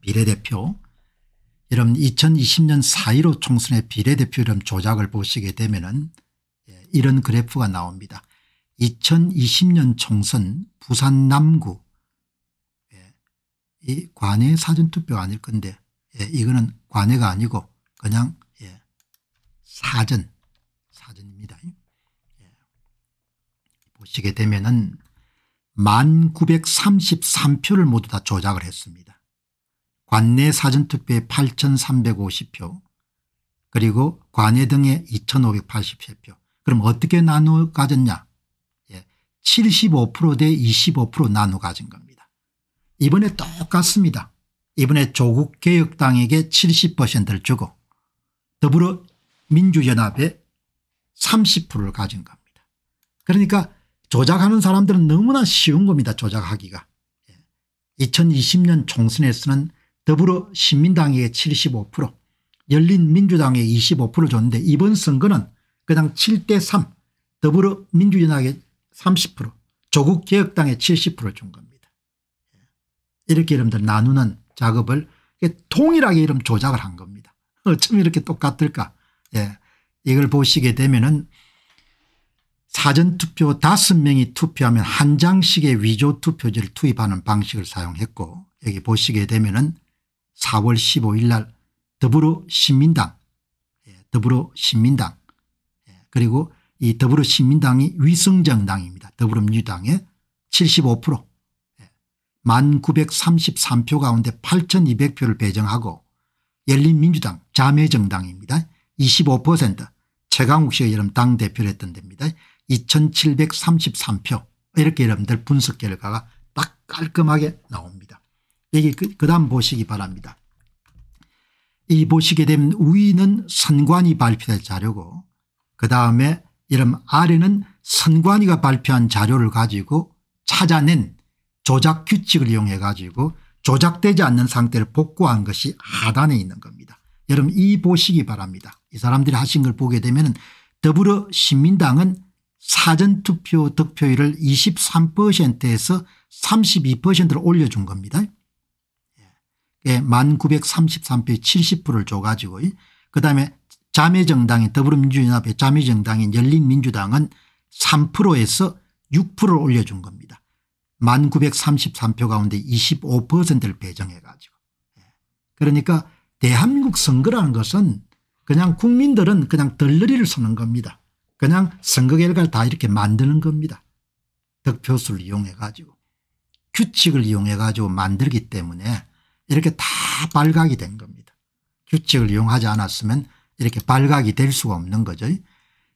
비례대표 이런 2020년 4.15 총선의 비례대표 이름 조작을 보시게 되면 은 예, 이런 그래프가 나옵니다. 2020년 총선 부산 남구 예, 이 관외 사전투표가 아닐 건데 예, 이거는 관외가 아니고 그냥 예, 사전 사전입니다. 예. 보시게 되면 은 1933표를 모두 다 조작을 했습니다. 관내 사전투표에 8350표 그리고 관외 등에 2583표 그럼 어떻게 나누 어 가졌냐 75%대 예, 25% 나누 어 가진 겁니다. 이번에 똑같습니다. 이번에 조국 개혁당에게 70%를 주고 더불어 민주연합에 30%를 가진 겁니다. 그러니까 조작하는 사람들은 너무나 쉬운 겁니다. 조작하기가. 2020년 예, 총선에서는 더불어 신민당에 75% 열린민주당에 25%를 줬는데 이번 선거는 그냥 7대 3 더불어 민주연합에 30% 조국개혁당에 70%준 겁니다. 이렇게 이름들 나누는 작업을 통일하게 이름 조작을 한 겁니다. 어쩜 이렇게 똑같을까 예. 이걸 보시게 되면 은 사전투표 5명이 투표하면 한 장씩의 위조투표지를 투입하는 방식을 사용했고 여기 보시게 되면 은 4월 15일 날 더불어신민당 예, 더불어신민당 예, 그리고 이 더불어신민당이 위성정당입니다. 더불어민주당의 75% 1933표 예, 가운데 8200표를 배정하고 열린민주당 자매정당입니다. 25% 최강욱 씨가 여러분 당대표를 했던 데입니다. 2733표 이렇게 여러분들 분석 결과가 딱 깔끔하게 나옵니다. 여기 그 다음 보시기 바랍니다. 이 보시게 되면 위는 선관위 발표할 자료고 그 다음에 이름 아래는 선관위가 발표한 자료를 가지고 찾아낸 조작 규칙을 이용해 가지고 조작되지 않는 상태를 복구한 것이 하단에 있는 겁니다. 여러분 이 보시기 바랍니다. 이 사람들이 하신 걸 보게 되면 더불어 시민당은 사전투표 득표율을 23%에서 32%로 올려준 겁니다. 1933표의 70%를 줘가지고 그다음에 자매정당이 더불어민주연합의 자매정당인 열린민주당은 3%에서 6%를 올려준 겁니다. 1933표 가운데 25%를 배정해 가지고. 예. 그러니까 대한민국 선거라는 것은 그냥 국민들은 그냥 덜러리를 서는 겁니다. 그냥 선거 결과를 다 이렇게 만드는 겁니다. 득표수를 이용해 가지고 규칙을 이용해 가지고 만들기 때문에 이렇게 다 발각이 된 겁니다. 규칙을 이용하지 않았으면 이렇게 발각이 될 수가 없는 거죠.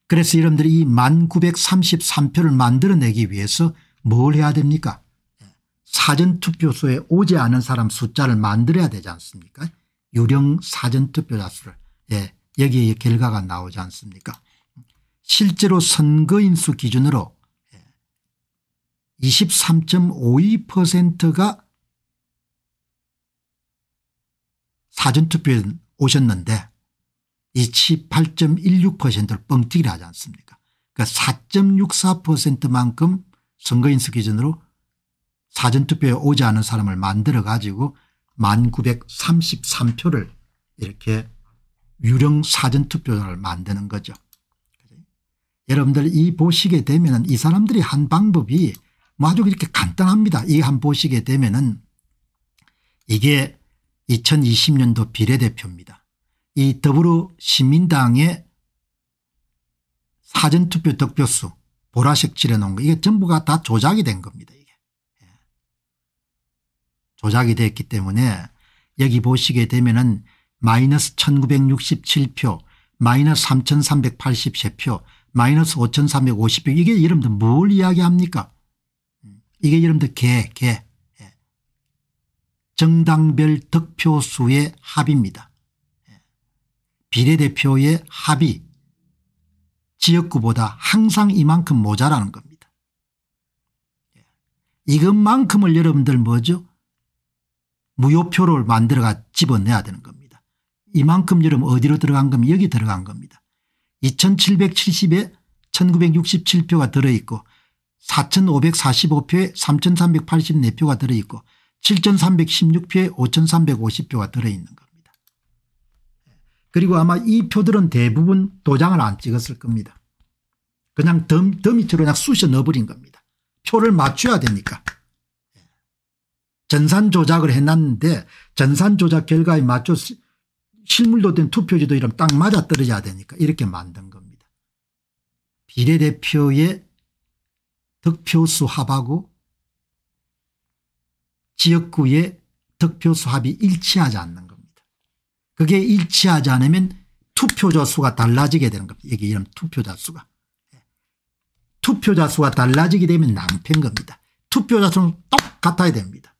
그래서 여러분들이 이 1933표를 만들어내기 위해서 뭘 해야 됩니까 예, 사전투표소에 오지 않은 사람 숫자를 만들어야 되지 않습니까 유령 사전투표자 수를 예, 여기에 결과가 나오지 않습니까 실제로 선거인수 기준으로 23.52%가 예, 사전투표에 오셨는데 이 18.16%를 뻥튀기를 하지 않습니까 그러니까 4.64%만큼 선거인수 기준으로 사전투표에 오지 않은 사람을 만들어 가지고 1933표를 이렇게 유령 사전투표를 만드는 거죠. 여러분들 이 보시게 되면 이 사람들이 한 방법이 뭐 아주 이렇게 간단합니다. 이 한 보시게 되면 이게 2020년도 비례대표입니다. 이 더불어시민당의 사전투표 득표수 보라색 칠해놓은 거 이게 전부가 다 조작이 된 겁니다. 이게 예. 조작이 됐기 때문에 여기 보시게 되면은 마이너스 1967표 마이너스 3383표 마이너스 5350표 이게 여러분들 뭘 이야기합니까 음, 이게 여러분들 개 개. 정당별 득표수의 합입니다. 비례대표의 합이 지역구보다 항상 이만큼 모자라는 겁니다. 이것만큼을 여러분들 뭐죠? 무효표를 만들어가 집어내야 되는 겁니다. 이만큼 여러분 어디로 들어간 겁니까? 여기 들어간 겁니다. 2770에 1967표가 들어있고 4545표에 3384표가 들어있고 7,316표에 5,350표가 들어있는 겁니다. 그리고 아마 이 표들은 대부분 도장을 안 찍었을 겁니다. 그냥 덤, 덤이처럼 그냥 쑤셔 넣어버린 겁니다. 표를 맞춰야 되니까. 전산 조작을 해놨는데 전산 조작 결과에 맞춰 실물도 된 투표지도 이러면 딱 맞아떨어져야 되니까 이렇게 만든 겁니다. 비례대표의 득표수 합하고 지역구의 득표 수합이 일치하지 않는 겁니다. 그게 일치하지 않으면 투표자 수가 달라지게 되는 겁니다. 이게 이름 투표자 수가. 예. 투표자 수가 달라지게 되면 낭패인 겁니다. 투표자 수는 똑같아야 됩니다.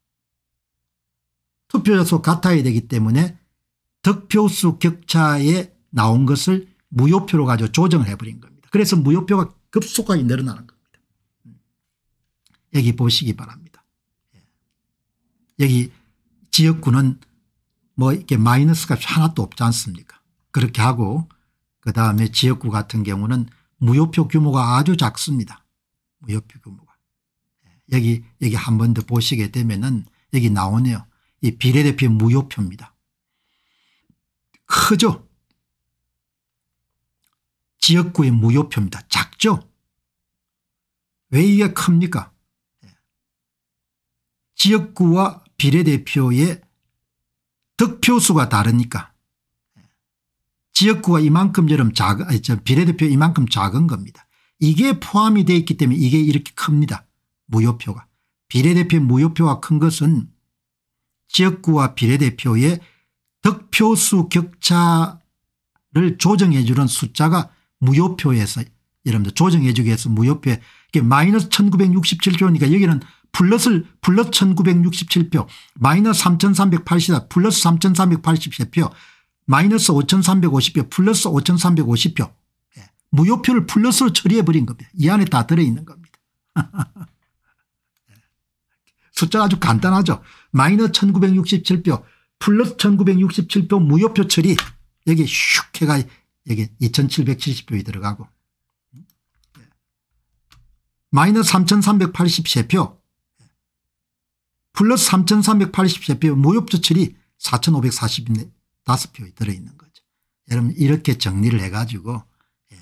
투표자 수 같아야 되기 때문에 득표수 격차에 나온 것을 무효표로 가지고 조정을 해버린 겁니다. 그래서 무효표가 급속하게 늘어나는 겁니다. 음. 여기 보시기 바랍니다. 여기 지역구는 뭐 이렇게 마이너스 값이 하나도 없지 않습니까 그렇게 하고 그다음에 지역구 같은 경우는 무효표 규모가 아주 작습니다. 무효표 규모가. 예, 여기 여기 한 번 더 보시게 되면은 여기 나오네요. 이 비례대표 무효표입니다. 크죠? 지역구의 무효표입니다. 작죠? 왜 이게 큽니까? 예. 지역구와 비례대표의 득표수가 다르니까 지역구가 이만큼 여름 작은 비례대표 이만큼 작은 겁니다. 이게 포함이 되어 있기 때문에 이게 이렇게 큽니다. 무효표가. 비례대표 무효표가 큰 것은 지역구와 비례대표의 득표수 격차를 조정해 주는 숫자가 무효표에서 여러분들 조정해 주기 위해서 무효표에 마이너스 1967조니까 여기는 플러스플러스 1967표 마이너스 3380 플러스 3383표 마이너스 5350표 플러스 5350표 예. 무효표를 플러스로 처리해버린 겁니다. 이 안에 다 들어있는 겁니다. 예. 숫자가 아주 간단하죠. 마이너스 1967표 플러스 1967표 무효표 처리 여기 슉 해가 여기 2770표에 들어가고 예. 마이너스 3383표 플러스 3383표 무협조철이 4545표에 들어있는 거죠. 여러분 이렇게 정리를 해가지고 예.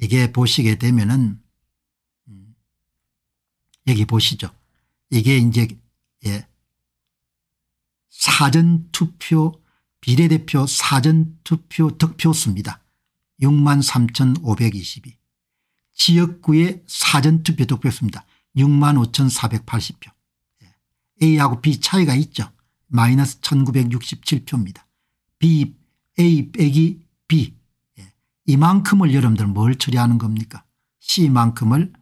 이게 보시게 되면은 음 여기 보시죠. 이게 이제 예. 사전투표 비례대표 사전투표 득표수입니다. 63,522 지역구의 사전투표 득표수입니다. 65,480표 A하고 B 차이가 있죠. 마이너스 1967표입니다. B, A 빼기 B. 예. 이만큼을 여러분들 뭘 처리하는 겁니까? C만큼을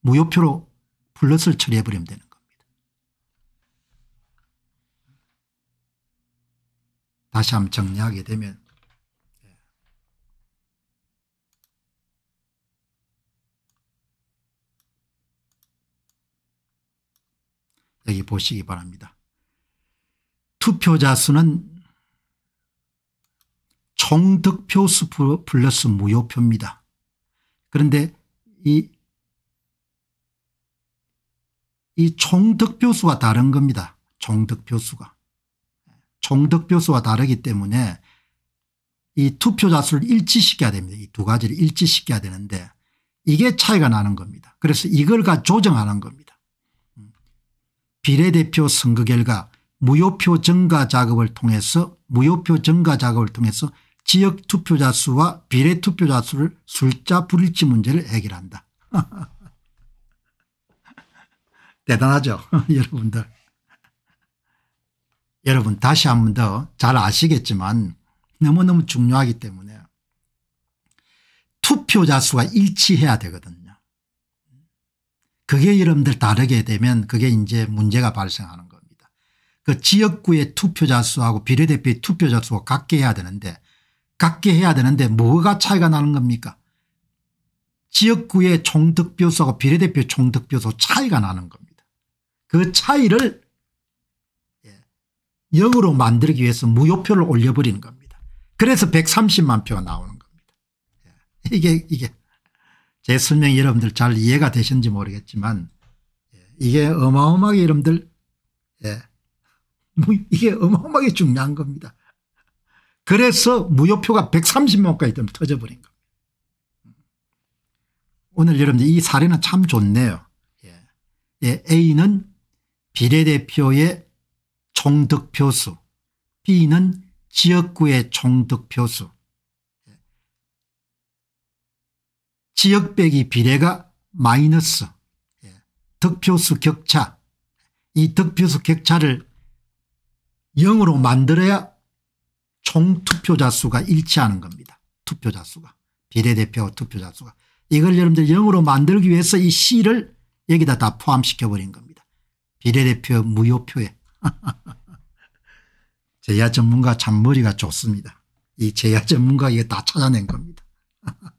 무효표로 플러스를 처리해버리면 되는 겁니다. 다시 한번 정리하게 되면 여기 보시기 바랍니다. 투표자 수는 총 득표 수 플러스 무효표입니다. 그런데 이, 이 총득표수와 다른 겁니다. 총득표수가. 총득표수와 다르기 때문에 이 투표자 수를 일치시켜야 됩니다. 이 두 가지를 일치시켜야 되는데 이게 차이가 나는 겁니다. 그래서 이걸 가 조정하는 겁니다. 비례대표 선거 결과 무효표 증가 작업을 통해서 무효표 증가 작업을 통해서 지역 투표자 수와 비례 투표자 수를 숫자 불일치 문제를 해결한다. 대단하죠 여러분들. 여러분 다시 한 번 더 잘 아시겠지만 너무너무 중요하기 때문에 투표자 수가 일치해야 되거든요. 그게 여러분들 다르게 되면 그게 이제 문제가 발생하는 겁니다. 그 지역구의 투표자 수하고 비례대표의 투표자 수가 같게 해야 되는데 같게 해야 되는데 뭐가 차이가 나는 겁니까 지역구의 총득표수하고 비례대표 총득표수 차이가 나는 겁니다. 그 차이를 0으로 예, 만들기 위해서 무효표를 올려버리는 겁니다. 그래서 130만 표가 나오는 겁니다. 예, 이게 이게 제 설명이 여러분들 잘 이해가 되셨는지 모르겠지만 예, 이게 어마어마하게 여러분들 예. 뭐 이게 어마어마하게 중요한 겁니다. 그래서 무효표가 130만까지 터져버린 겁니다. 오늘 여러분들 이 사례는 참 좋네요. 예. 예. A는 비례대표의 총득표수 B는 지역구의 총득표수 지역 빼기 비례가 마이너스 예, 득표수 격차 이 득표수 격차를 0으로 만들어야 총투표자 수가 일치하는 겁니다. 투표자 수가 비례대표 투표자 수가 이걸 여러분들 0으로 만들기 위해서 이 C를 여기다 다 포함시켜버린 겁니다. 비례대표 무효표에 제야 전문가 참 머리가 좋습니다. 이 제야 전문가 이게 다 찾아낸 겁니다.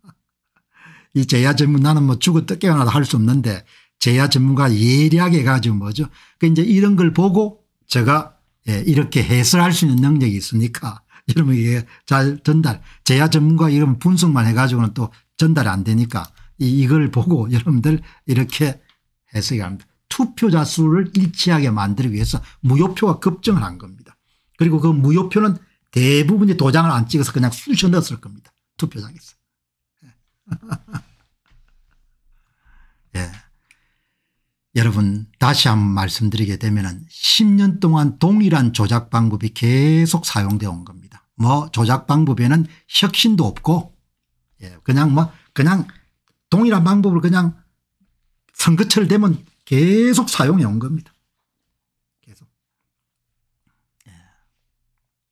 이 제야 전문가는 뭐 죽었다 깨어나도 할 수 없는데 제야 전문가 예리하게 가지고 뭐죠. 그 이제 이런 걸 보고 제가 예, 이렇게 해설할 수 있는 능력이 있으니까 여러분 이게 잘 전달 제야 전문가 이런 분석만 해가지고는 또 전달이 안 되니까 이, 이걸 보고 여러분들 이렇게 해석이 합니다. 투표자 수를 일치하게 만들기 위해서 무효표가 급증을 한 겁니다. 그리고 그 무효표는 대부분이 도장을 안 찍어서 그냥 쑤셔 넣었을 겁니다. 투표장에서. 예. 여러분 다시 한 번 말씀드리게 되면 10년 동안 동일한 조작 방법이 계속 사용되어 온 겁니다. 뭐 조작 방법에는 혁신도 없고 예. 그냥 뭐 그냥 동일한 방법을 그냥 선거철 되면 계속 사용해 온 겁니다.